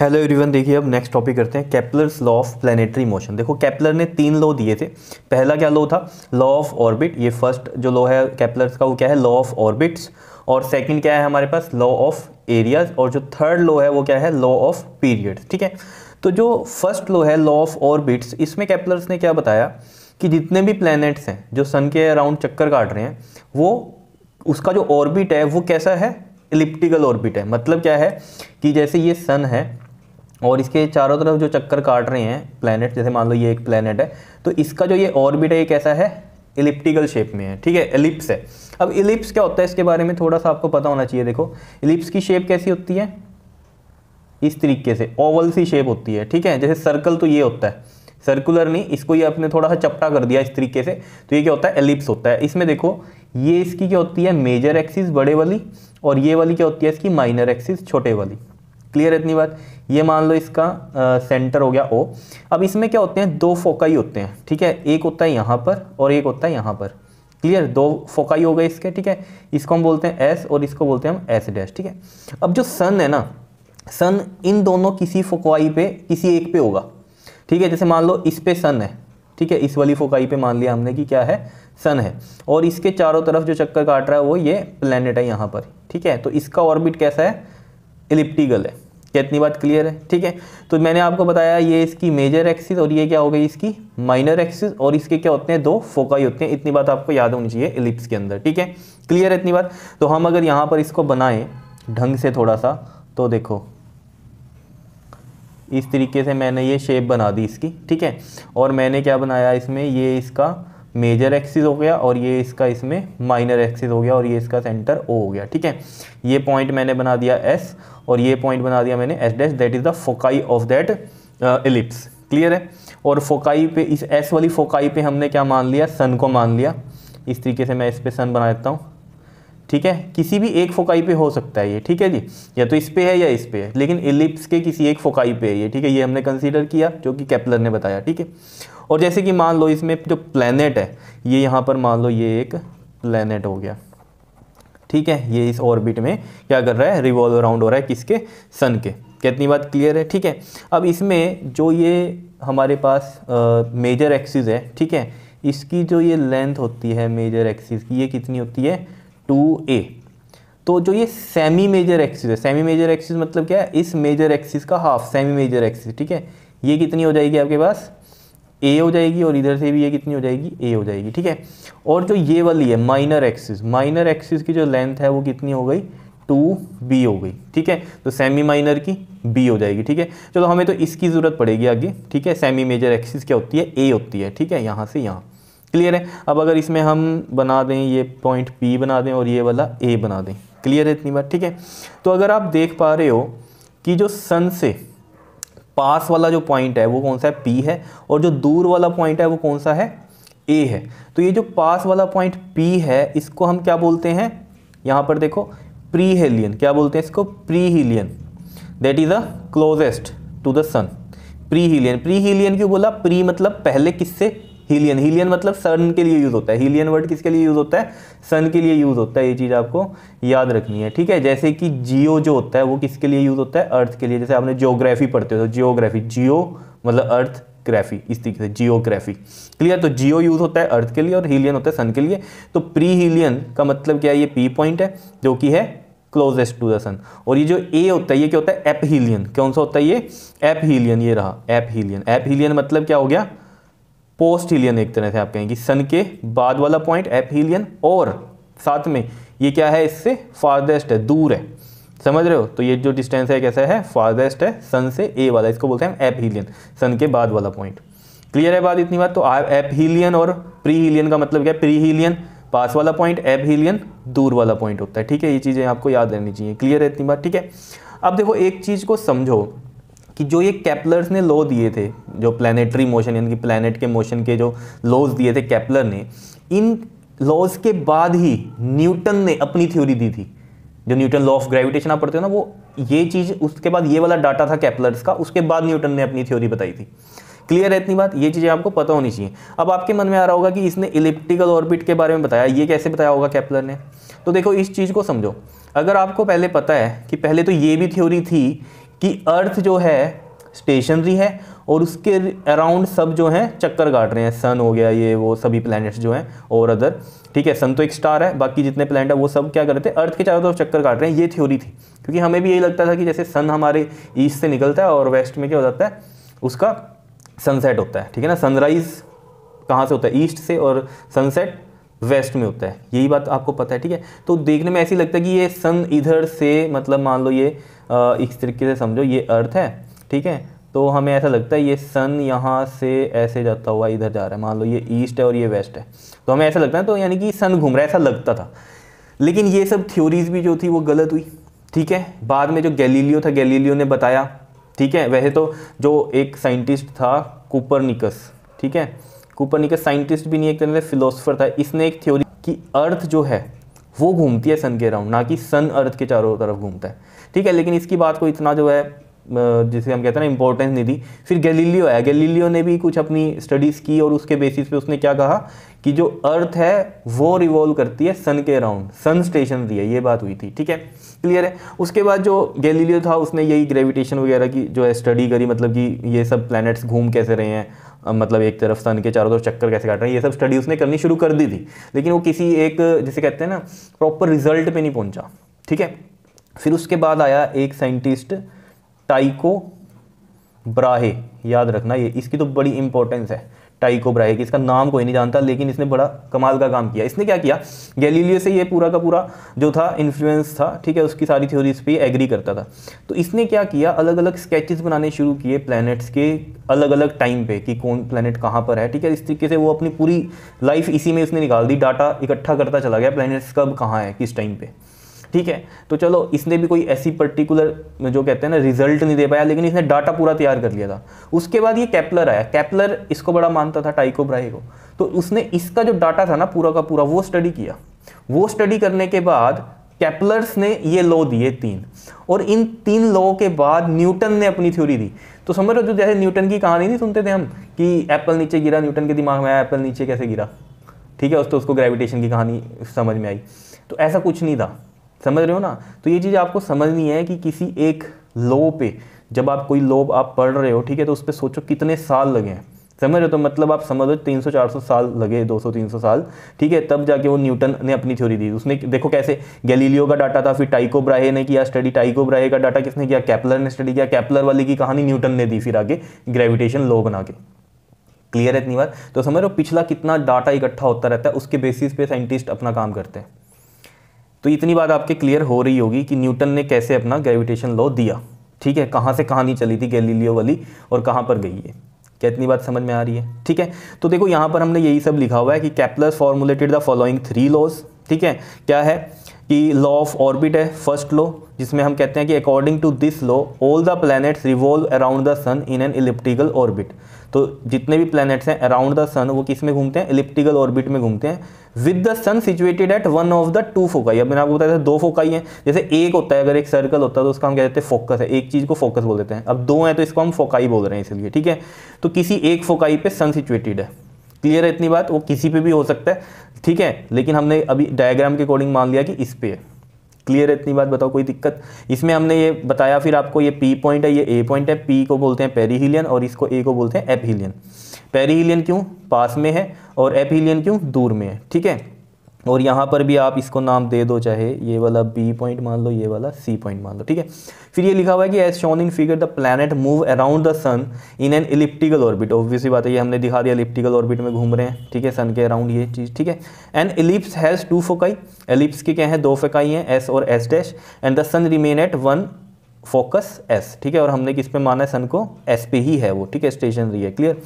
hello everyone देखिए अब next topic करते हैं Kepler's law of planetary motion देखो कैपलर ने तीन लॉ दिए थे पहला क्या लॉ था लॉ ऑफ ऑर्बिट ये फर्स्ट जो लॉ है कैपलर्स का वो क्या है लॉ ऑफ ऑर्बिट्स और सेकंड क्या है हमारे पास लॉ ऑफ एरियाज और जो थर्ड लॉ है वो क्या है लॉ ऑफ पीरियड्स ठीक है तो जो फर्स्ट लॉ है लॉ ऑफ ऑर्बिट्स इसमें कैपलर्स ने क्या बताया कि जितने भी प्लानट्स हैं जो सन के अराउंड चक्कर काट रहे हैं वो उसका जो ऑर्बिट है वो कैसा है इलिप्टिकल ऑर्बिट है मतलब क्या है कि जैसे ये सन है और इसके चारों तरफ जो चक्कर काट रहे हैं प्लानट जैसे मान लो ये एक प्लानट है तो इसका जो ये ऑर्बिट है ये कैसा है इलिप्टिकल शेप में है ठीक है एलिप्स है अब इलिप्स क्या होता है इसके बारे में थोड़ा सा आपको पता होना चाहिए देखो इलिप्स की शेप कैसी होती है इस तरीके से ओवल सी शेप होती है ठीक है जैसे सर्कल तो ये होता है सर्कुलर नहीं इसको ये आपने थोड़ा सा चपटा कर दिया इस तरीके से तो ये क्या होता है एलिप्स होता है इसमें देखो ये इसकी क्या होती है मेजर एक्सिस बड़े वाली और ये वाली क्या होती है इसकी माइनर एक्सिस छोटे वाली क्लियर है इतनी बात ये मान लो इसका आ, सेंटर हो गया ओ अब इसमें क्या होते हैं दो फोकाई होते हैं ठीक है एक होता है यहाँ पर और एक होता है यहाँ पर क्लियर दो फोकाई हो गए इसके ठीक है इसको हम बोलते हैं एस और इसको बोलते हैं हम एस डैश ठीक है अब जो सन है ना सन इन दोनों किसी फोकाई पे किसी एक पे होगा ठीक है जैसे मान लो इस पे सन है ठीक है इस वाली फोकाई पे मान लिया हमने कि क्या है सन है और इसके चारों तरफ जो चक्कर काट रहा है वो ये प्लैनेट है यहाँ पर ठीक है तो इसका ऑर्बिट कैसा है इलिप्टिकल है क्या इतनी बात क्लियर है ठीक है तो मैंने आपको बताया ये इसकी मेजर एक्सिस और ये क्या हो गई इसकी माइनर एक्सिस और इसके क्या होते हैं दो फोकाई होते हैं इतनी बात आपको याद होनी चाहिए इलिप्स के अंदर ठीक है क्लियर है इतनी बात तो हम अगर यहाँ पर इसको बनाएं ढंग से थोड़ा सा तो देखो इस तरीके से मैंने ये शेप बना दी इसकी ठीक है और मैंने क्या बनाया इसमें ये इसका मेजर एक्सिस हो गया और ये इसका इसमें माइनर एक्सिस हो गया और ये इसका सेंटर ओ हो गया ठीक है ये पॉइंट मैंने बना दिया एस और ये पॉइंट बना दिया मैंने S dash that is the foci of that ellipse clear है और फोकाई पे इस एस वाली फोकाई पे हमने क्या मान लिया सन को मान लिया इस तरीके से मैं इस पर सन बना देता हूँ ठीक है किसी भी एक फोकाई पे हो सकता है ये ठीक है जी या तो इस पे है या इस पे है लेकिन एलिप्स के किसी एक फोकाई पे है ये ठीक है ये हमने कंसीडर किया जो कि कैपलर ने बताया ठीक है और जैसे कि मान लो इसमें जो प्लानट है ये यहाँ पर मान लो ये एक प्लानट हो गया ठीक है ये इस ऑर्बिट में क्या कर रहा है रिवॉल्व अराउंड हो रहा है किसके सन के कितनी बात क्लियर है ठीक है अब इसमें जो ये हमारे पास मेजर एक्सिस है ठीक है इसकी जो ये लेंथ होती है मेजर एक्सिस की ये कितनी होती है टू ए तो जो ये सेमी मेजर एक्सिस है सेमी मेजर एक्सिस मतलब क्या है इस मेजर एक्सिस का हाफ सेमी मेजर एक्सिस ठीक है ये कितनी हो जाएगी आपके पास ए हो जाएगी और इधर से भी ये कितनी हो जाएगी ए हो जाएगी ठीक है और जो ये वाली है माइनर एक्सिस माइनर एक्सिस की जो लेंथ है वो कितनी हो गई टू बी हो गई ठीक है तो सेमी माइनर की बी हो जाएगी ठीक है चलो हमें तो इसकी ज़रूरत पड़ेगी आगे ठीक है सेमी मेजर एक्सिस क्या होती है ए होती है ठीक है यहाँ से यहाँ क्लियर है अब अगर इसमें हम बना दें ये पॉइंट पी बना दें और ये वाला ए बना दें क्लियर है इतनी बार ठीक है तो अगर आप देख पा रहे हो कि जो सन से पास वाला जो पॉइंट है वो कौन सा है पी है और जो दूर वाला पॉइंट है वो कौन सा है ए है तो ये जो पास वाला पॉइंट पी है इसको हम क्या बोलते हैं यहाँ पर देखो प्री हेलियन क्या बोलते हैं इसको perihelion that is a closest to the sun perihelion perihelion क्यों बोला प्री मतलब पहले किससे हीलियन हीलियन मतलब सन के लिए यूज़ होता है हीलियन वर्ड किसके लिए यूज़ होता है सन के लिए यूज़ होता है ये चीज़ आपको याद रखनी है ठीक है जैसे कि जियो जो होता है वो किसके लिए यूज़ होता है अर्थ के लिए जैसे आपने जियोग्राफी पढ़ते हो तो जियोग्राफी जियो मतलब अर्थ ग्राफी इस तरीके से जियोग्राफी क्लियर तो जियो यूज़ होता है अर्थ के लिए और हीलियन होता है सन के लिए तो प्री हीलियन का मतलब क्या है ये पी पॉइंट है जो कि है क्लोजेस्ट टू द सन और ये जो ए होता है ये क्या होता है एप हीलियन कौन सा होता है ये एप हीलियन ये रहा एप हीलियन एप हीलियन मतलब क्या हो गया पोस्ट हीलियन एक तरह से आप कहेंगे सन के बाद वाला पॉइंट एप हीलियन और साथ में ये क्या है इससे फारदेस्ट है दूर है समझ रहे हो तो ये जो डिस्टेंस है कैसा है फारदेस्ट है सन से ए वाला इसको बोलते हैं एप हीलियन सन के बाद वाला पॉइंट क्लियर है बात इतनी बात तो एप हीलियन और प्री हीलियन का मतलब क्या प्री हीलियन पास वाला पॉइंट एप हीलियन दूर वाला पॉइंट होता है ठीक है ये चीज़ें आपको याद रहनी चाहिए क्लियर है इतनी बात ठीक है अब देखो एक चीज़ को समझो कि जो ये कैपलर्स ने लॉ दिए थे जो प्लानिटरी मोशन यानी कि प्लानट के मोशन के जो लॉज दिए थे कैपलर ने इन लॉज के बाद ही न्यूटन ने अपनी थ्योरी दी थी जो न्यूटन लॉ ऑफ ग्रेविटेशन आप पढ़ते हो ना वो ये चीज़ उसके बाद ये वाला डाटा था कैपलर्स का उसके बाद न्यूटन ने अपनी थ्योरी बताई थी क्लियर है इतनी बात ये चीज़ें आपको पता होनी चाहिए अब आपके मन में आ रहा होगा कि इसने इलिप्टिकल ऑर्बिट के बारे में बताया ये कैसे बताया होगा कैपलर ने तो देखो इस चीज़ को समझो अगर आपको पहले पता है कि पहले तो ये भी थ्योरी थी कि अर्थ जो है स्टेशनरी है और उसके अराउंड सब जो हैं चक्कर काट रहे हैं सन हो गया ये वो सभी प्लैनेट्स जो हैं और अदर ठीक है सन तो एक स्टार है बाकी जितने प्लैनेट हैं वो सब क्या कर रहे थे अर्थ के चारों तरफ चक्कर काट रहे हैं ये थ्योरी थी क्योंकि हमें भी यही लगता था कि जैसे सन हमारे ईस्ट से निकलता है और वेस्ट में क्या हो जाता है उसका सनसेट होता है ठीक है ना सनराइज़ कहाँ से होता है ईस्ट से और सनसेट वेस्ट में होता है यही बात आपको पता है ठीक है तो देखने में ऐसी लगता है कि ये सन इधर से मतलब मान लो ये इस तरीके से समझो ये अर्थ है ठीक है तो हमें ऐसा लगता है ये सन यहाँ से ऐसे जाता हुआ इधर जा रहा है मान लो ये ईस्ट है और ये वेस्ट है तो हमें ऐसा लगता है तो यानी कि सन घूम रहा है ऐसा लगता था लेकिन ये सब थ्योरीज़ भी जो थी वो गलत हुई ठीक है बाद में जो गैलीलियो था गैलीलियो ने बताया ठीक है वैसे तो जो एक साइंटिस्ट था कूपरनिकस ठीक है कूपरनिकस साइंटिस्ट भी नहीं एक तरह से फिलोसफर था इसने एक थ्योरी कि अर्थ जो है वो घूमती है सन के अराउंड ना कि सन अर्थ के चारों तरफ घूमता है ठीक है लेकिन इसकी बात को इतना जो है जिसे हम कहते हैं ना इंपॉर्टेंस नहीं दी फिर गैलीलियो है गैलीलियो ने भी कुछ अपनी स्टडीज़ की और उसके बेसिस पे उसने क्या कहा कि जो अर्थ है वो रिवॉल्व करती है सन के अराउंड सन स्टेशन दी है ये बात हुई थी ठीक है क्लियर है उसके बाद जो गैलीलियो था उसने यही ग्रेविटेशन वगैरह की जो है स्टडी करी मतलब कि ये सब प्लानट्स घूम कैसे रहे हैं मतलब एक तरफ सन के चारों तरफ चक्कर कैसे काट रहे हैं ये सब स्टडी उसने करनी शुरू कर दी थी लेकिन वो किसी एक जिसे कहते हैं ना प्रॉपर रिजल्ट पे नहीं पहुँचा ठीक है फिर उसके बाद आया एक साइंटिस्ट टाइको ब्राहे याद रखना ये इसकी तो बड़ी इंपॉर्टेंस है टाइको ब्राहे की इसका नाम कोई नहीं जानता लेकिन इसने बड़ा कमाल का काम किया इसने क्या किया गैलीलियो से ये पूरा का पूरा जो था इन्फ्लुएंस था ठीक है उसकी सारी थ्योरीज पे एग्री करता था तो इसने क्या किया अलग अलग स्केचेस बनाने शुरू किए प्लैनेट्स के अलग अलग टाइम पे कि कौन प्लैनेट कहाँ पर है ठीक है इस तरीके से वो अपनी पूरी लाइफ इसी में उसने निकाल दी डाटा इकट्ठा करता चला गया प्लैनेट्स कब कहाँ है किस टाइम पर ठीक है तो चलो इसने भी कोई ऐसी पर्टिकुलर जो कहते हैं ना रिजल्ट नहीं दे पाया लेकिन इसने डाटा पूरा तैयार कर लिया था उसके बाद ये कैपलर आया कैपलर इसको बड़ा मानता था टाइको ब्राही को तो उसने इसका जो डाटा था ना पूरा का पूरा वो स्टडी किया वो स्टडी करने के बाद कैपलर्स ने ये लॉ दिए तीन और इन तीन लॉ के बाद न्यूटन ने अपनी थ्योरी दी तो समझ रहे जो तो जैसे न्यूटन की कहानी नहीं सुनते थे हम कि एप्पल नीचे गिरा न्यूटन के दिमाग में आया एप्पल नीचे कैसे गिरा ठीक है उस तो उसको ग्रेविटेशन की कहानी समझ में आई तो ऐसा कुछ नहीं था समझ रहे हो ना तो ये चीज़ आपको समझनी है कि किसी एक लो पे जब आप कोई लो आप पढ़ रहे हो ठीक है तो उस पर सोचो कितने साल लगे हैं समझ रहे हो तो मतलब आप समझ लो 300-400 साल लगे 200-300 साल ठीक है तब जाके वो न्यूटन ने अपनी थ्योरी दी उसने देखो कैसे गैलीलियो का डाटा था फिर टाइको ब्राहे ने किया स्टडी टाइको ब्राहे का डाटा किसने किया कैपलर ने स्टडी किया कैपलर वाली की कहानी न्यूटन ने दी फिर आगे ग्रेविटेशन लो बना के क्लियर है इतनी बार तो समझ रहे हो पिछला कितना डाटा इकट्ठा होता रहता है उसके बेसिस पे साइंटिस्ट अपना काम करते हैं तो इतनी बात आपके क्लियर हो रही होगी कि न्यूटन ने कैसे अपना ग्रेविटेशन लॉ दिया ठीक है कहाँ से कहानी चली थी गैलीलियो वाली और कहाँ पर गई है क्या इतनी बात समझ में आ रही है ठीक है तो देखो यहाँ पर हमने यही सब लिखा हुआ है कि Kepler's formulated the following three laws ठीक है क्या है कि लॉ ऑफ ऑर्बिट है फर्स्ट लॉ जिसमें हम कहते हैं कि according to this law all the planets revolve around the sun in an elliptical orbit तो जितने भी प्लैनेट्स हैं अराउंड द सन वो किस में घूमते हैं इलिप्टिकल ऑर्बिट में घूमते हैं with the sun situated at one of the two foci अब मैंने आपको बताया था दो फोकाई हैं जैसे एक होता है अगर एक सर्कल होता है तो उसका हम कह देते हैं फोकस है एक चीज़ को फोकस बोल देते हैं अब दो हैं तो इसको हम फोकाई बोल रहे हैं इसलिए ठीक है तो किसी एक फोकाई पे सन सिचुएटेड है क्लियर है इतनी बात वो किसी पे भी हो सकता है ठीक है लेकिन हमने अभी डायग्राम के अकॉर्डिंग मान लिया कि इस पे है क्लियर है इतनी बात बताओ कोई दिक्कत इसमें हमने ये बताया फिर आपको ये पी पॉइंट है ये ए पॉइंट है पी को बोलते हैं पेरीहीलियन और इसको ए को बोलते हैं एपहीलियन पेरीहीलियन क्यों पास में है और एपहीलियन क्यों दूर में है ठीक है और यहाँ पर भी आप इसको नाम दे दो चाहे ये वाला बी पॉइंट मान लो ये वाला सी पॉइंट मान लो ठीक है फिर ये लिखा हुआ है कि as shown in figure the planet move around the sun in an elliptical orbit obviously बात है ये हमने दिखा दिया इलिप्टिकल ऑर्बिट में घूम रहे हैं ठीक है सन के अराउंड ये चीज़ ठीक है and ellipse has two foci ellipse के क्या है दो फोकाई हैं एस और S dash and the sun remain at one focus S ठीक है और हमने किस पे माना है सन को एस पे ही है वो ठीक है स्टेशनरी है clear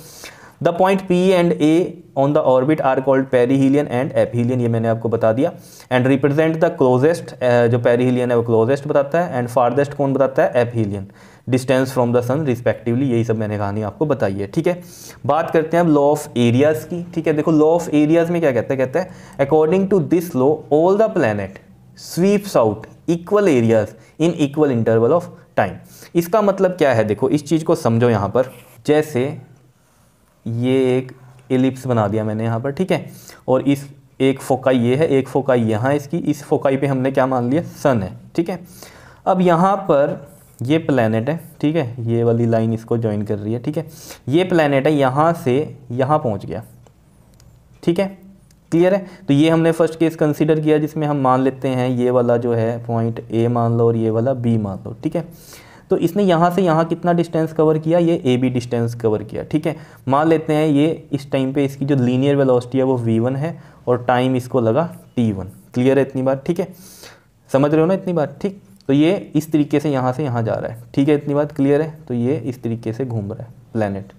the point P and A on the orbit are called perihelion and aphelion ये मैंने आपको बता दिया एंड रिप्रेजेंट द क्लोजेस्ट जो पेरीहीलियन है वो क्लोजेस्ट बताता है एंड फार्देस्ट कौन बताता है aphelion distance from the sun respectively यही सब मैंने कहानी आपको बताई है ठीक है बात करते हैं अब लॉ ऑफ एरियाज़ की ठीक है देखो लॉ ऑफ एरियाज़ में क्या कहते हैं कहते हैं according to this law all the planet sweeps out equal areas in equal interval of time इसका मतलब क्या है देखो इस चीज़ को समझो यहाँ पर जैसे ये एक एलिप्स बना दिया मैंने यहाँ पर ठीक है और इस एक फोकाई ये है एक फोकाई यहाँ इसकी इस फोकाई पे हमने क्या मान लिया सन है ठीक है अब यहाँ पर ये प्लानट है ठीक है ये वाली लाइन इसको ज्वाइन कर रही है ठीक है ये प्लानट है यहाँ से यहाँ पहुँच गया ठीक है क्लियर है तो ये हमने फर्स्ट केस कंसीडर किया जिसमें हम मान लेते हैं ये वाला जो है पॉइंट ए मान लो और ये वाला बी मान लो ठीक है तो इसने यहाँ से यहाँ कितना डिस्टेंस कवर किया ये ए बी डिस्टेंस कवर किया ठीक है मान लेते हैं ये इस टाइम पे इसकी जो लीनियर वेलोसिटी है वो वी वन है और टाइम इसको लगा टी वन क्लियर है इतनी बात ठीक है समझ रहे हो ना इतनी बात ठीक तो ये इस तरीके से यहाँ से यहाँ जा रहा है ठीक है इतनी बात क्लियर है तो ये इस तरीके से घूम रहा है प्लानट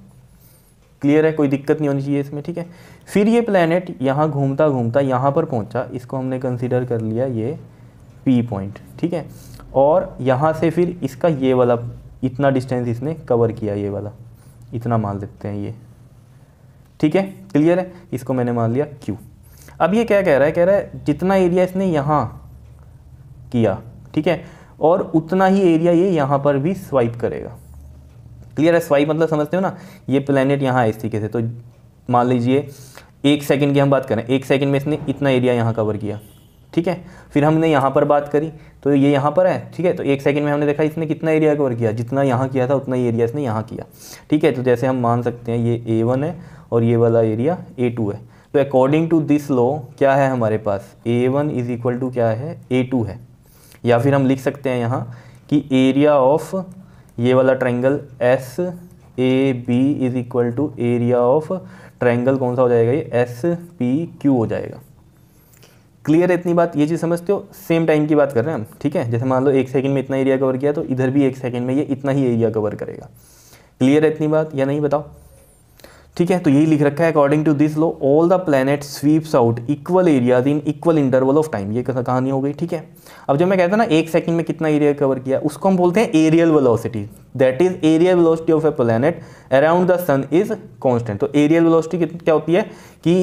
क्लियर है कोई दिक्कत नहीं होनी चाहिए इसमें ठीक है फिर ये प्लानट यहाँ घूमता घूमता यहाँ पर पहुँचा इसको हमने कंसिडर कर लिया ये पी पॉइंट ठीक है और यहाँ से फिर इसका ये वाला इतना डिस्टेंस इसने कवर किया ये वाला इतना मान देते हैं ये ठीक है क्लियर है इसको मैंने मान लिया क्यू अब ये क्या कह रहा है कह रहा है जितना एरिया इसने यहाँ किया ठीक है और उतना ही एरिया ये यहाँ पर भी स्वाइप करेगा क्लियर है स्वाइप मतलब समझते हो ना ये प्लानट यहाँ है इस तरीके से तो मान लीजिए एक सेकेंड की हम बात करें एक सेकेंड में इसने इतना एरिया यहाँ कवर किया ठीक है फिर हमने यहाँ पर बात करी तो ये यहाँ पर है ठीक है तो एक सेकंड में हमने देखा इसने कितना एरिया कवर किया जितना यहाँ किया था उतना ही एरिया इसने यहाँ किया ठीक है तो जैसे हम मान सकते हैं ये ए वन है और ये वाला एरिया ए टू है तो अकॉर्डिंग टू दिस लॉ क्या है हमारे पास A one is equal to क्या है ए टू है या फिर हम लिख सकते हैं यहाँ कि एरिया ऑफ ये वाला triangle S A B is equal to area of triangle कौन सा हो जाएगा ये एस पी क्यू हो जाएगा क्लियर है इतनी बात ये चीज़ समझते हो सेम टाइम की बात कर रहे हैं हम ठीक है जैसे मान लो एक सेकंड में इतना एरिया कवर किया तो इधर भी एक सेकंड में ये इतना ही एरिया कवर करेगा क्लियर है इतनी बात या नहीं बताओ ठीक है तो यही लिख रखा है according to this law all the planet sweeps out equal areas in equal interval of time ये कहानी हो गई ठीक है अब जब मैं कहता ना एक सेकंड में कितना एरिया कवर किया उसको हम बोलते हैं areal velocity that is areal velocity of a planet around the sun is constant तो एरियल वेलोसिटी क्या होती है कि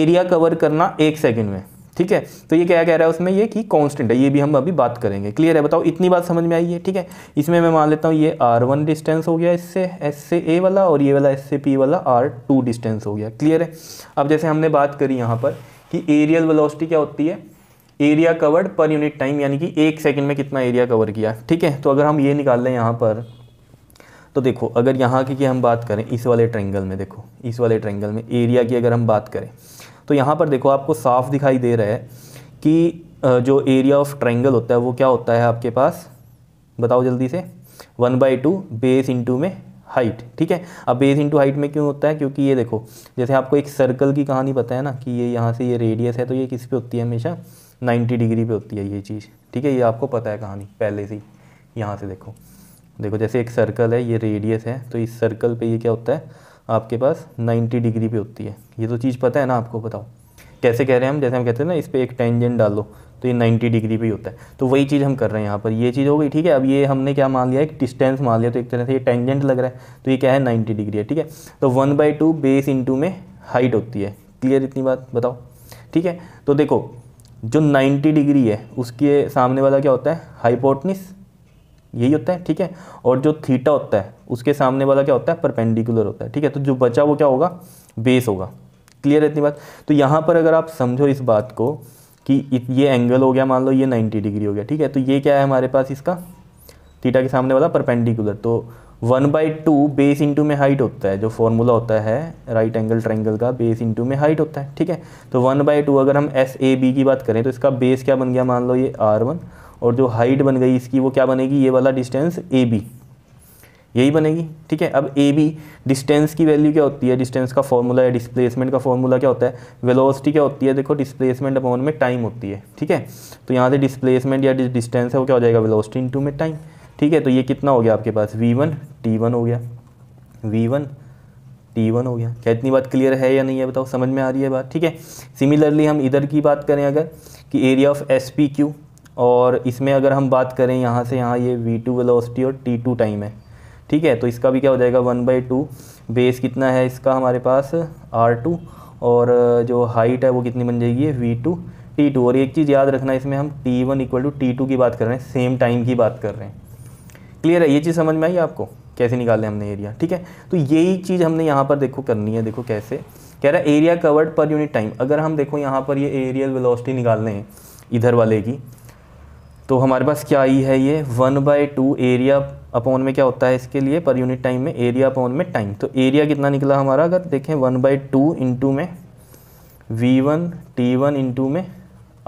एरिया कवर करना एक सेकेंड में ठीक है तो ये क्या कह रहा है उसमें ये कि कांस्टेंट है ये भी हम अभी बात करेंगे क्लियर है बताओ इतनी बात समझ में आई है ठीक है इसमें मैं मान लेता हूँ ये आर वन डिस्टेंस हो गया इससे एस से ए वाला और ये वाला एस से पी वाला आर टू डिस्टेंस हो गया क्लियर है अब जैसे हमने बात करी यहाँ पर कि एरियल वेलोसिटी क्या होती है एरिया कवर्ड पर यूनिट टाइम यानी कि एक सेकेंड में कितना एरिया कवर किया ठीक है तो अगर हम ये निकाल लें यहाँ पर तो देखो अगर यहाँ की हम बात करें इस वाले ट्रेंगल में देखो इस वाले ट्रेंगल में एरिया की अगर हम बात करें तो यहाँ पर देखो आपको साफ दिखाई दे रहा है कि जो एरिया ऑफ ट्रायंगल होता है वो क्या होता है आपके पास बताओ जल्दी से one by two base into में हाइट ठीक है अब बेस इंटू हाइट में क्यों होता है क्योंकि ये देखो जैसे आपको एक सर्कल की कहानी पता है ना कि ये यहाँ से ये रेडियस है तो ये किस पे होती है हमेशा 90 डिग्री पे होती है ये चीज़ ठीक है ये आपको पता है कहानी पहले से यहाँ से देखो देखो जैसे एक सर्कल है ये रेडियस है तो इस सर्कल पे ये क्या होता है आपके पास 90 डिग्री पे होती है ये तो चीज़ पता है ना आपको बताओ कैसे कह रहे हैं हम जैसे हम कहते हैं ना इस पर एक टेंजेंट डालो तो ये 90 डिग्री पे ही होता है तो वही चीज़ हम कर रहे हैं यहाँ पर ये चीज़ हो गई ठीक है अब ये हमने क्या मान लिया एक डिस्टेंस मान लिया तो एक तरह से ये टेंजेंट लग रहा है तो ये क्या है नाइन्टी डिग्री है ठीक है तो one by two base into में हाइट होती है क्लियर इतनी बात बताओ ठीक है तो देखो जो नाइन्टी डिग्री है उसके सामने वाला क्या होता है हाइपोटनिस यही होता है ठीक है और जो थीटा होता है उसके सामने वाला क्या होता है परपेंडिकुलर होता है ठीक है तो जो बचा वो क्या होगा बेस होगा क्लियर है इतनी बात तो यहाँ पर अगर आप समझो इस बात को कि ये एंगल हो गया मान लो ये 90 डिग्री हो गया ठीक है तो ये क्या है हमारे पास इसका थीटा के सामने वाला परपेंडिकुलर तो one by two base into में हाइट होता है जो फॉर्मूला होता है राइट एंगल ट्रायंगल का बेस इंटू में हाइट होता है ठीक है तो वन बाई टू अगर हम एस ए बी की बात करें तो इसका बेस क्या बन गया मान लो ये आर वन और जो हाइट बन गई इसकी वो क्या बनेगी ये वाला डिस्टेंस ए बी यही बनेगी ठीक है अब ए बी डिस्टेंस की वैल्यू क्या होती है डिस्टेंस का फॉर्मूला या डिस्प्लेसमेंट का फॉर्मूला क्या होता है वेलोसिटी क्या होती है देखो डिस्प्लेसमेंट अपॉन में टाइम होती है ठीक है तो यहाँ से डिस्प्लेसमेंट या डिस्टेंस है वो क्या हो जाएगा वेलोसिटी इंटू में टाइम ठीक है तो ये कितना हो गया आपके पास वी वन टी वन हो गया वी वन टी वन हो गया क्या इतनी बात क्लियर है या नहीं है बताओ समझ में आ रही है बात ठीक है सिमिलरली हम इधर की बात करें अगर कि area of S P Q और इसमें अगर हम बात करें यहाँ से यहाँ ये वी टू वेलोसिटी और टी टू टाइम है ठीक है तो इसका भी क्या हो जाएगा वन बाई टू बेस कितना है इसका हमारे पास आर टू और जो हाइट है वो कितनी बन जाएगी वी टू टी टू और एक चीज़ याद रखना इसमें हम T one equal to T two की बात कर रहे हैं सेम टाइम की बात कर रहे हैं क्लियर है ये चीज़ समझ में आई आपको कैसे निकाले हमने एरिया ठीक है तो यही चीज़ हमने यहाँ पर देखो करनी है देखो कैसे कह रहा है एरिया कवर्ड पर यूनिट टाइम अगर हम देखो यहाँ पर ये एरियल वेलोसिटी निकाल लें इधर वाले की तो हमारे पास क्या आई है ये one by two area upon में क्या होता है इसके लिए पर यूनिट टाइम में एरिया अपॉन में टाइम तो एरिया कितना निकला हमारा अगर देखें वन बाई टू इंटू में V one T one into में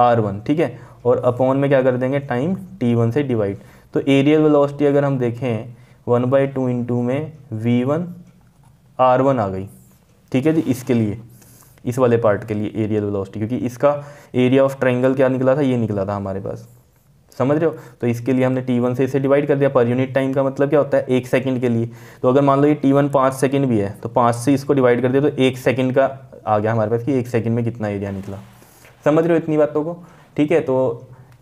आर वन ठीक है और अपॉन में क्या कर देंगे टाइम टी वन से डिवाइड तो एरियल वेलोसिटी अगर हम देखें वन बाई टू इंटू में वी वन आर वन आ गई ठीक है जी इसके लिए इस वाले पार्ट के लिए एरियल वेलोसिटी क्योंकि इसका एरिया ऑफ ट्रायंगल क्या निकला था ये निकला था हमारे पास समझ रहे हो तो इसके लिए हमने टी वन से इसे डिवाइड कर दिया पर यूनिट टाइम का मतलब क्या होता है एक सेकंड के लिए तो अगर मान लो ये टी वन पाँच सेकेंड भी है तो पाँच से इसको डिवाइड कर दिया तो एक सेकेंड का आ गया हमारे पास कि एक सेकेंड में कितना एरिया निकला समझ रहे हो इतनी बातों को ठीक है तो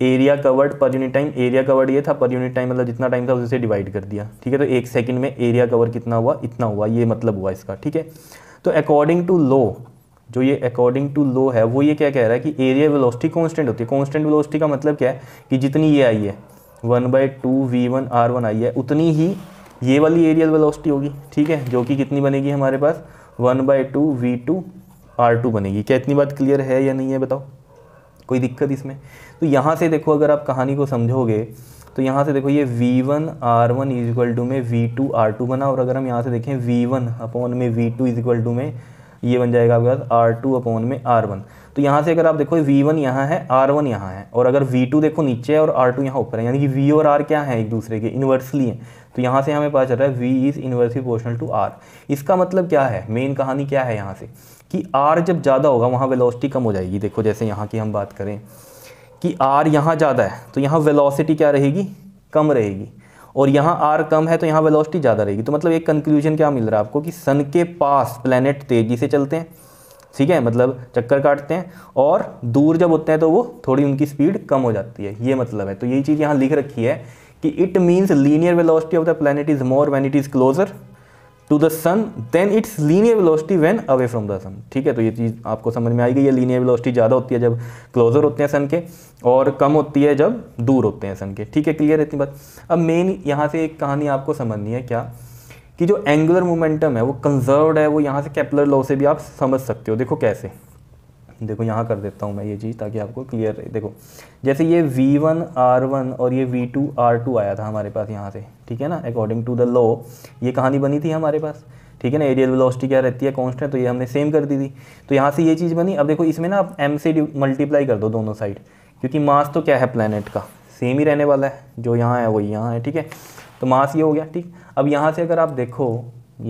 एरिया कवर्ड पर यूनिट टाइम एरिया कवर्ड ये था पर यूनिट टाइम मतलब जितना टाइम था उसे डिवाइड कर दिया ठीक है तो एक सेकंड में एरिया कवर कितना हुआ इतना हुआ ये मतलब हुआ इसका ठीक है तो अकॉर्डिंग टू लॉ जो ये अकॉर्डिंग टू लो है वो ये क्या कह रहा है कि एरिया वेलोसिटी कांस्टेंट होती है कांस्टेंट वेलोसिटी का मतलब क्या है कि जितनी ये आई है one by two V one R one आई है उतनी ही ये वाली एरियल वेलोसिटी होगी ठीक है जो कि कितनी बनेगी हमारे पास one by two V two R two बनेगी क्या इतनी बात क्लियर है या नहीं है बताओ कोई दिक्कत इसमें तो यहाँ से देखो अगर आप कहानी को समझोगे तो यहाँ से देखो ये V1 one R one is equal to में V2 R2 बना और अगर हम यहाँ से देखें V1 वन अपॉन में V2 two is equal to में ये बन जाएगा आपके पास आर टू अपॉन में आर वन तो यहाँ से अगर आप देखो वी वन यहाँ है आर वन यहाँ है और अगर वी टू देखो नीचे है और आर टू यहाँ ऊपर है यानी कि वी और आर क्या है एक दूसरे के इन्वर्सली हैं तो यहाँ से हमें पता चल रहा है V is inversely proportional to R इसका मतलब क्या है मेन कहानी क्या है यहाँ से कि आर जब ज़्यादा होगा वहाँ वेलोसिटी कम हो जाएगी देखो जैसे यहाँ की हम बात करें कि आर यहाँ ज़्यादा है तो यहाँ वेलोसिटी क्या रहेगी कम रहेगी और यहाँ आर कम है तो यहाँ वेलोसिटी ज़्यादा रहेगी तो मतलब एक कंक्लूजन क्या मिल रहा है आपको कि सन के पास प्लैनेट तेज़ी से चलते हैं ठीक है मतलब चक्कर काटते हैं और दूर जब होते हैं तो वो थोड़ी उनकी स्पीड कम हो जाती है ये मतलब है तो यही चीज़ यहाँ लिख रखी है कि it means linear velocity of the planet is more when it is closer to the sun then its linear velocity when away from the sun ठीक है तो ये चीज़ आपको समझ में आई गई ये लीनियर वेलोसिटी ज़्यादा होती है जब क्लोजर होते हैं सन के और कम होती है जब दूर होते हैं सन के ठीक है क्लियर इतनी बात अब मेन यहाँ से एक कहानी आपको समझनी है क्या कि जो एंगुलर मोमेंटम है वो कंजर्व है वो यहाँ से कैपलर लॉ से भी आप समझ सकते हो देखो कैसे देखो यहाँ कर देता हूँ मैं ये चीज़ ताकि आपको क्लियर रहे देखो जैसे ये V1 R1 और ये V2 R2 आया था हमारे पास यहाँ से ठीक है ना अकॉर्डिंग टू द लॉ ये कहानी बनी थी हमारे पास ठीक है ना एरियल वेलोसिटी क्या रहती है कॉन्स्टेंट तो ये हमने सेम कर दी थी तो यहाँ से ये चीज़ बनी अब देखो इसमें ना आप एम से मल्टीप्लाई कर दो दोनों साइड क्योंकि मास तो क्या है प्लानट का सेम ही रहने वाला है जो यहाँ है वही यहाँ है ठीक है तो मास ये हो गया ठीक अब यहाँ से अगर आप देखो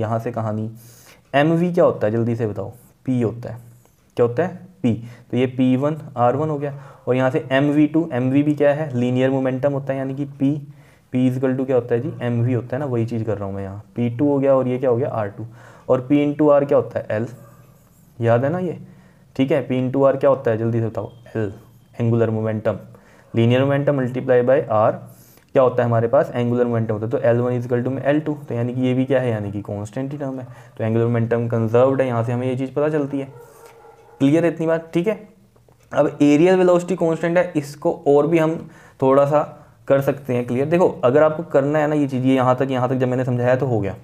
यहाँ से कहानी एम क्या होता है जल्दी से बताओ पी होता है क्या होता है पी तो ये पी वन आर वन हो गया और यहाँ से M V two M V भी क्या है लीनियर मोमेंटम होता है यानी कि पी पी इजकल टू क्या होता है जी एम वी होता है ना वही चीज़ कर रहा हूँ मैं यहाँ पी टू हो गया और ये क्या हो गया आर टू और पी इन टू आर क्या होता है एल याद है ना ये ठीक है पी इन टू आर क्या होता है जल्दी से बताओ L angular momentum linear momentum multiply by R क्या होता है हमारे पास एंगुलर मोमेंटम होता है तो एल वन इजकल टू में एल टू तो यानी कि ये भी क्या है यानी कि कॉन्स्टेंट ही टर्म है तो एंगुलर मोमेंटम कंजर्व्ड है यहाँ से हमें ये चीज़ पता चलती है क्लियर है इतनी बात ठीक है अब एरियल वेलोसिटी कांस्टेंट है इसको और भी हम थोड़ा सा कर सकते हैं क्लियर देखो अगर आपको करना है ना ये चीज़ ये यहाँ तक यहाँ तक जब मैंने समझाया तो हो गया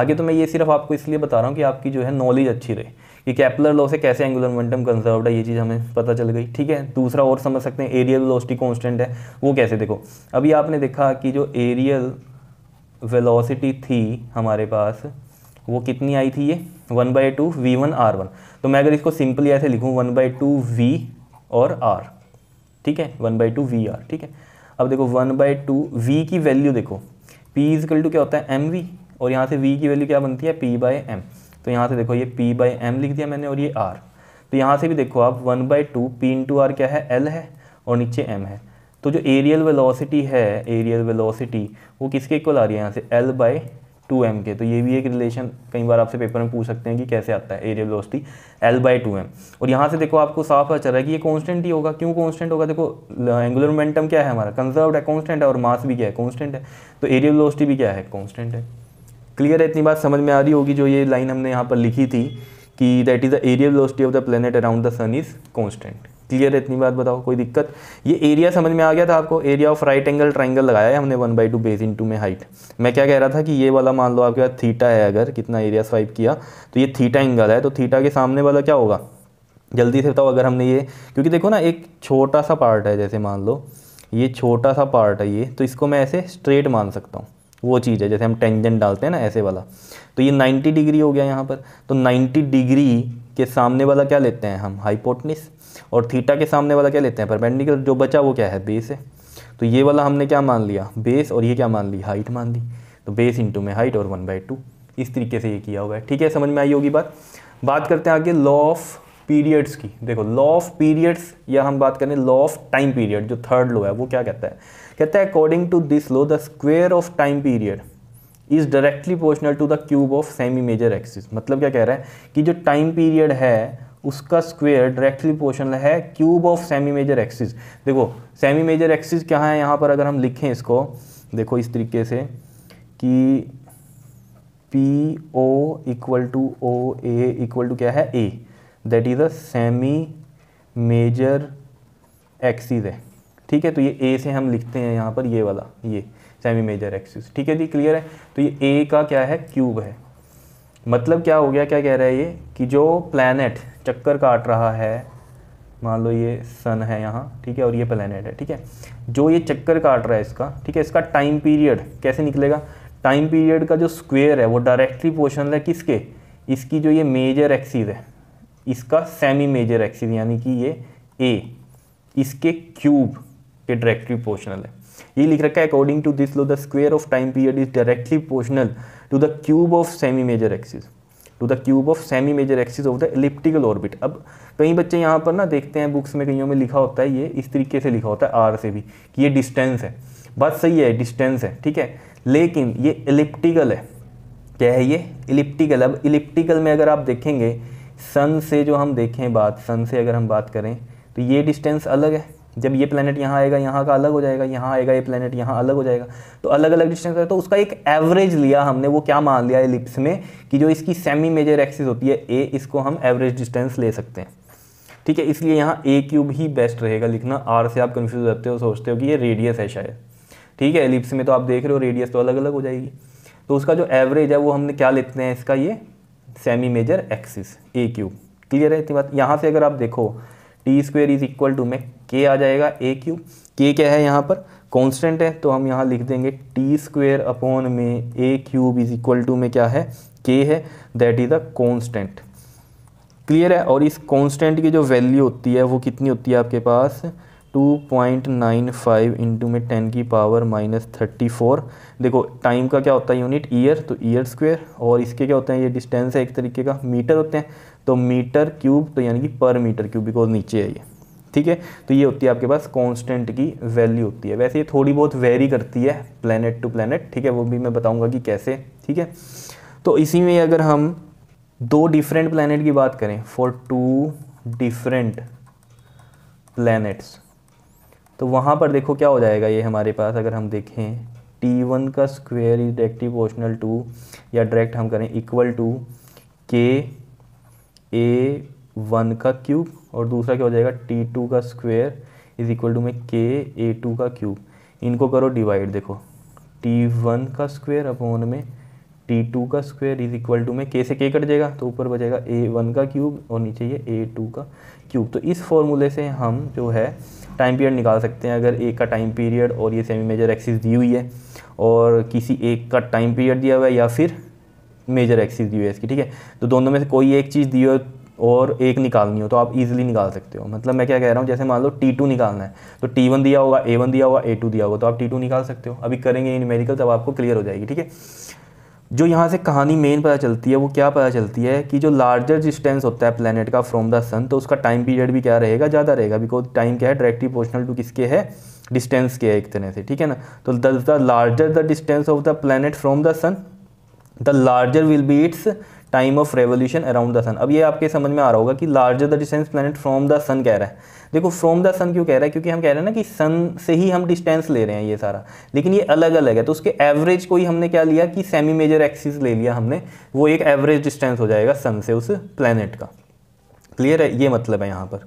आगे तो मैं ये सिर्फ आपको इसलिए बता रहा हूँ कि आपकी जो है नॉलेज अच्छी रहे कि कैपलर लॉ से कैसे एंगुलर मोमेंटम कंजर्व है ये चीज़ हमें पता चल गई ठीक है दूसरा और समझ सकते हैं एरियल वेलोसिटी कॉन्स्टेंट है वो कैसे देखो अभी आपने देखा कि जो एरियल वेलोसिटी थी हमारे पास वो कितनी आई थी ये one by two V one R one तो मैं अगर इसको सिंपली ऐसे लिखूँ वन बाई टू वी और आर ठीक है one by two V R ठीक है अब देखो वन बाई टू वी की वैल्यू देखो पी इजकल टू क्या होता है एम वी और यहाँ से वी की वैल्यू क्या बनती है पी बाय एम तो यहाँ से देखो ये पी बाई एम लिख दिया मैंने और ये आर तो यहाँ से भी देखो आप one by two P into R क्या है एल है और नीचे एम है तो जो एरियल वेलोसिटी है एरियल वेलोसिटी वो किसके इक्वल आ रही है यहाँ से एल बाई टू एम के तो ये भी एक रिलेशन कई बार आपसे पेपर में पूछ सकते हैं कि कैसे आता है area velocity L by two M और यहाँ से देखो आपको साफ पता चल रहा है कि ये कॉन्स्टेंट ही होगा क्यों कॉन्स्टेंट होगा देखो एंगुलर मोमेंटम क्या है हमारा कंजर्व है कॉन्स्टेंट है और मास भी क्या है कॉन्स्टेंट है तो एरिया वेलोसिटी भी क्या है कॉन्स्टेंट है क्लियर है इतनी बात समझ में आ रही होगी जो ये लाइन हमने यहाँ पर लिखी थी कि that is the area velocity of the planet around the sun is constant clear है इतनी बात बताओ कोई दिक्कत ये एरिया समझ में आ गया था आपको area of right angle triangle लगाया है हमने one by two base into में हाइट मैं क्या कह रहा था कि ये वाला मान लो आपके पास थीटा है अगर कितना एरिया स्वाइप किया तो ये थीटा एंगल है तो थीटा के सामने वाला क्या होगा जल्दी से बताओ अगर हमने ये क्योंकि देखो ना एक छोटा सा पार्ट है जैसे मान लो ये छोटा सा पार्ट है ये तो इसको मैं ऐसे स्ट्रेट मान सकता हूँ वो चीज़ है जैसे हम टेंजेंट डालते हैं ना ऐसे वाला तो ये 90 डिग्री हो गया यहाँ पर तो 90 डिग्री के सामने वाला क्या लेते हैं हम हाइपोटनिस और थीटा के सामने वाला क्या लेते हैं परपेंडिकुलर जो बचा वो क्या है बेस है तो ये वाला हमने क्या मान लिया बेस और ये क्या मान ली हाइट मान ली तो बेस इंटू में हाइट और वन बाई टू इस तरीके से ये किया हुआ है ठीक है समझ में आई होगी बात बात करते हैं आगे लॉ ऑफ पीरियड्स की देखो लॉ ऑफ पीरियड्स या हम बात करें लॉ ऑफ टाइम पीरियड जो थर्ड लॉ है वो क्या कहता है कहता है according to this law the square of time period is directly proportional to the cube of semi major axis मतलब क्या कह रहा है कि जो टाइम पीरियड है उसका स्क्वेयर डायरेक्टली पोर्शनल है cube of semi major axis देखो सेमी मेजर एक्सिस क्या है यहाँ पर अगर हम लिखें इसको देखो इस तरीके से कि P O equal to O A equal to क्या है A that is a semi major axis है ठीक है तो ये ए से हम लिखते हैं यहाँ पर ये वाला ये सेमी मेजर एक्सिस ठीक है जी क्लियर है तो ये ए का क्या है क्यूब है मतलब क्या हो गया क्या कह रहा है ये कि जो प्लानट चक्कर काट रहा है मान लो ये सन है यहाँ ठीक है और ये प्लानट है ठीक है जो ये चक्कर काट रहा है इसका ठीक है इसका टाइम पीरियड कैसे निकलेगा टाइम पीरियड का जो स्क्वेयर है वो डायरेक्टली पोर्शन है किसके इसकी जो ये मेजर एक्सीज है इसका सेमी मेजर एक्सीज यानी कि ये ए इसके क्यूब के डायरेक्टली पोर्शनल है ये लिख रखा है according to this law the square of time period is directly proportional to the cube of semi major axis to the cube of semi major axis of the elliptical orbit अब कई बच्चे यहाँ पर ना देखते हैं बुक्स में कईयों में लिखा होता है ये इस तरीके से लिखा होता है आर से भी कि ये डिस्टेंस है बात सही है डिस्टेंस है ठीक है लेकिन ये इलिप्टिकल है क्या है ये इलिप्टिकल अब इलिप्टिकल में अगर आप देखेंगे सन से जो हम देखें बात सन से अगर हम बात करें तो ये डिस्टेंस अलग है जब ये प्लानट यहाँ आएगा यहाँ का अलग हो जाएगा यहाँ आएगा ये प्लानट यहाँ अलग हो जाएगा तो अलग अलग डिस्टेंस है तो उसका एक एवरेज लिया हमने वो क्या मान लिया एलिप्स में कि जो इसकी सेमी मेजर एक्सिस होती है ए इसको हम एवरेज डिस्टेंस ले सकते हैं ठीक है इसलिए यहाँ ए क्यूब ही बेस्ट रहेगा लिखना आर से आप कन्फ्यूज रहते हो सोचते हो कि ये रेडियस है शायद ठीक है एलिप्स में तो आप देख रहे हो रेडियस तो अलग अलग हो जाएगी तो उसका जो एवरेज है वो हमने क्या लेते हैं इसका ये semi major axis A cube clear है इतनी बात यहाँ से अगर आप देखो T square is equal to में के आ जाएगा ए क्यूब के क्या है यहाँ पर कांस्टेंट है तो हम यहाँ लिख देंगे टी स्क्वेयर अपॉन में A cube is equal to में क्या है के है that is a constant clear है और इस कांस्टेंट की जो वैल्यू होती है वो कितनी होती है आपके पास 2.95 पॉइंट नाइन फाइव इंटू में टेन की पावर माइनस थर्टी फोर देखो टाइम का क्या होता है यूनिट ईयर तो ईयर स्क्वेयर और इसके क्या होते हैं ये डिस्टेंस है एक तरीके का मीटर होते हैं तो मीटर क्यूब तो यानी कि पर मीटर क्यूब बिकॉज नीचे है ये ठीक है तो ये होती है आपके पास कांस्टेंट की वैल्यू होती है वैसे ये थोड़ी बहुत वेरी करती है प्लेनेट टू प्लानट ठीक है वो भी मैं बताऊंगा कि कैसे ठीक है तो इसी में अगर हम दो डिफरेंट प्लेनेट की बात करें फॉर टू डिफरेंट प्लैनेट्स तो वहाँ पर देखो क्या हो जाएगा ये हमारे पास अगर हम देखें टी वन का square is directly proportional to या डायरेक्ट हम करें इक्वल टू के ए वन का क्यूब और दूसरा क्या हो जाएगा टी टू का स्क्वेयर इज इक्वल टू में के ए टू का क्यूब इनको करो डिवाइड देखो टी वन का स्क्वेयर अपॉन में टी टू का स्क्वेयर इज इक्वल टू में के से के कट जाएगा तो ऊपर बचेगा ए वन का क्यूब और नीचे ये ए टू का क्यूब तो इस फॉर्मूले से हम जो है टाइम पीरियड निकाल सकते हैं अगर एक का टाइम पीरियड और ये सेमी मेजर एक्सिस दी हुई है और किसी एक का टाइम पीरियड दिया हुआ है या फिर मेजर एक्सिस है इसकी ठीक है तो दोनों में से कोई एक चीज़ दी हो और एक निकालनी हो तो आप इजीली निकाल सकते हो मतलब मैं क्या कह रहा हूँ जैसे मान लो टी टू निकालना है तो टी वन दिया होगा ए वन दिया होगा ए टू दिया होगा तो आप टी टू निकाल सकते हो अभी करेंगे न्यूमेरिकल तब आपको क्लियर हो जाएगी ठीक है जो यहाँ से कहानी मेन पता चलती है वो क्या पता चलती है कि जो लार्जर डिस्टेंस होता है प्लानट का फ्रॉम द सन तो उसका टाइम पीरियड भी क्या रहेगा ज़्यादा रहेगा बिकॉज टाइम क्या है डायरेक्टली पोर्शनल टू किसके है डिस्टेंस के है एक तरह से ठीक है ना तो thus the larger the distance of the planet from the sun the larger will be its time of revolution around the sun अब ये आपके समझ में आ रहा होगा कि larger the distance planet from the sun कह रहा है देखो फ्रॉम द सन क्यों कह रहा है क्योंकि हम कह रहे हैं ना कि सन से ही हम डिस्टेंस ले रहे हैं ये सारा लेकिन ये अलग अलग है तो उसके एवरेज को ही हमने क्या लिया कि सेमी मेजर एक्सिस ले लिया हमने वो एक एवरेज डिस्टेंस हो जाएगा सन से उस प्लानट का क्लियर है ये मतलब है यहाँ पर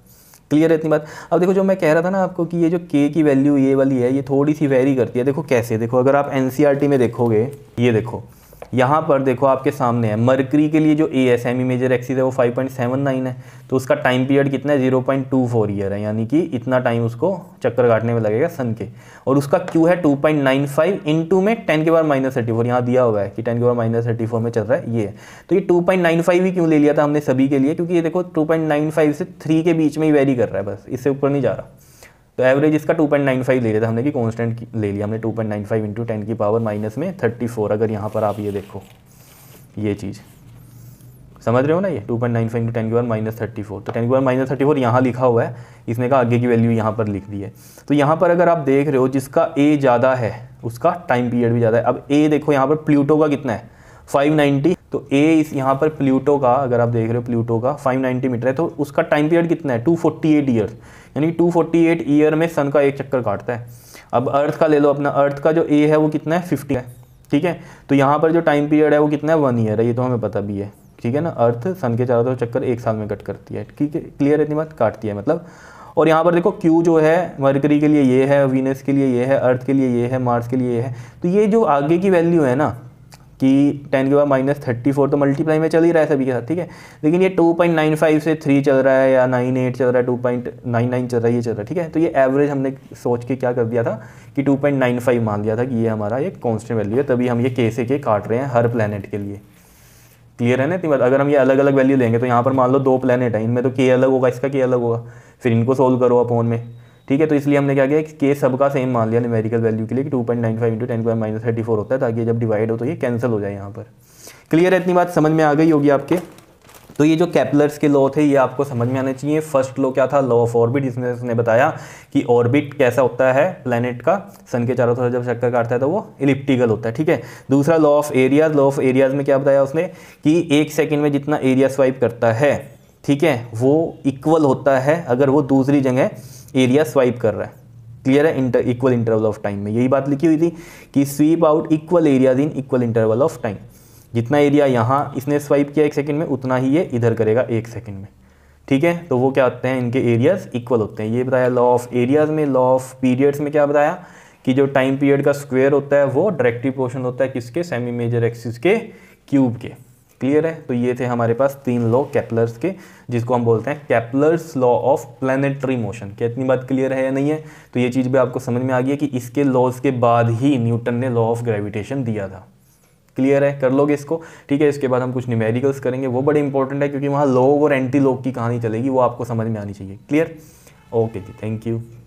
क्लियर है इतनी बात अब देखो जो मैं कह रहा था ना आपको कि ये जो के की वैल्यू ये वाली है ये थोड़ी सी वेरी करती है देखो कैसे देखो अगर आप एन e में देखोगे ये देखो यहाँ पर देखो आपके सामने है मरकरी के लिए जो A S M E major axis है वो 5.79 है तो उसका टाइम पीरियड कितना है 0.24 ईयर है यानी कि इतना टाइम उसको चक्कर काटने में लगेगा सन के और उसका क्यू है 2.95 पॉइंट नाइन फाइव इंटू में टेन के बार माइनस थर्टी फोर यहाँ दिया हुआ है कि टेन के बार माइनस थर्टी फोर में चल रहा है ये तो ये टू पॉइंट नाइन फाइव ही क्यों ले लिया था हमने सभी के लिए क्योंकि ये देखो टू पॉइंट नाइन फाइव से थ्री के बीच में ही वेरी कर रहा है बस इससे ऊपर नहीं जा रहा तो एवरेज इसका 2.95 ले लिया था हमने कि कांस्टेंट ले लिया हमने 2.95 पॉइंट इंटू टेन की पावर माइनस में 34 अगर यहाँ पर आप ये देखो ये चीज़ समझ रहे हो ना ये 2.95 point nine five into ten की पावर माइनस थर्टी फोर तो टेन की पावर माइनस थर्टी फोर यहाँ लिखा हुआ है इसने कहा आगे की वैल्यू यहाँ पर लिख दी है तो यहाँ पर अगर आप देख रहे हो जिसका ए ज़्यादा है उसका टाइम पीरियड भी ज़्यादा है अब ए देखो यहाँ पर प्लूटो का कितना है फाइव तो ए इस यहाँ पर प्लूटो का अगर आप देख रहे हो प्लूटो का 590 मीटर है तो उसका टाइम पीरियड कितना है 248 फोर्टी ईयर्स यानी 248 फोर्टी ईयर में सन का एक चक्कर काटता है अब अर्थ का ले लो अपना अर्थ का जो ए है वो कितना है 50 है ठीक है तो यहाँ पर जो टाइम पीरियड है वो कितना है वन ईयर है ये तो हमें पता भी है ठीक है ना अर्थ सन के चारों तरफ चक्कर एक साल में कट करती है ठीक है क्लियर इतनी बात काटती है मतलब और यहाँ पर देखो क्यू जो है मरकरी के लिए ये है वीनस के लिए ये है अर्थ के लिए ये है मार्स के लिए ये है तो ये जो आगे की वैल्यू है ना कि टेन के बाद माइनस थर्टी फोर तो मल्टीप्लाई में चल ही रहा है सभी के साथ ठीक है लेकिन ये टू पॉइंट नाइन फाइव से थ्री चल रहा है या नाइन एट चल रहा है टू पॉइंट नाइन नाइन चल रहा है ये चल रहा है ठीक है तो ये एवरेज हमने सोच के क्या कर दिया था कि टू पॉइंट नाइन फाइव मान लिया था कि ये हमारा एक कॉन्स्टेंट वैल्यू है तभी हम ये के से के काट रहे हैं हर प्लानट के लिए क्लियर है ना इतनी बात अगर हम ये अलग अलग वैल्यू लेंगे तो यहाँ पर मान लो दो प्लानट हैं इनमें तो के अलग होगा इसका के अलग होगा फिर इनको सोल्व करो अपोन में ठीक है तो इसलिए हमने क्या किया के सबका सेम मान लिया न्यूमेरिकल वैल्यू के लिए कि two point nine five into ten point minus thirty four होता है ताकि जब डिवाइड हो तो ये कैंसिल हो जाए यहाँ पर क्लियर है इतनी बात समझ में आ गई होगी आपके तो ये जो कैपलर्स के लॉ थे ये आपको समझ में आने चाहिए फर्स्ट लॉ क्या था लॉ ऑफ ऑर्बिट जिसने उसने बताया कि ऑर्बिट कैसा होता है प्लैनेट का सन के चारों तरफ जब चक्कर काटता है तो वो इलिप्टिकल होता है ठीक है दूसरा law of areas law of areas में क्या बताया उसने कि एक सेकेंड में जितना एरिया स्वाइप करता है ठीक है वो इक्वल होता है अगर वो दूसरी जगह एरिया स्वाइप कर रहा है क्लियर है inter equal interval of time में यही बात लिखी हुई थी कि sweep out equal areas in equal interval of time जितना एरिया यहाँ इसने स्वाइप किया एक सेकंड में उतना ही ये इधर करेगा एक सेकंड में ठीक है तो वो क्या होते हैं इनके एरियाज इक्वल होते हैं ये बताया लॉ ऑफ एरियाज में लॉ ऑफ पीरियड्स में क्या बताया कि जो टाइम पीरियड का स्क्वेयर होता है वो डायरेक्टिव पोर्शन होता है किसके सेमी मेजर एक्सिस के क्यूब के क्लियर है तो ये थे हमारे पास तीन लॉ कैपलर्स के जिसको हम बोलते हैं Kepler's law of planetary motion क्या इतनी बात क्लियर है या नहीं है तो ये चीज़ भी आपको समझ में आ गई है कि इसके लॉज के बाद ही न्यूटन ने लॉ ऑफ ग्रेविटेशन दिया था क्लियर है कर लोगे इसको ठीक है इसके बाद हम कुछ न्यूमेरिकल्स करेंगे वो बड़े इंपॉर्टेंट है क्योंकि वहाँ लोग और एंटी लोग की कहानी चलेगी वो आपको समझ में आनी चाहिए क्लियर ओके जी थैंक यू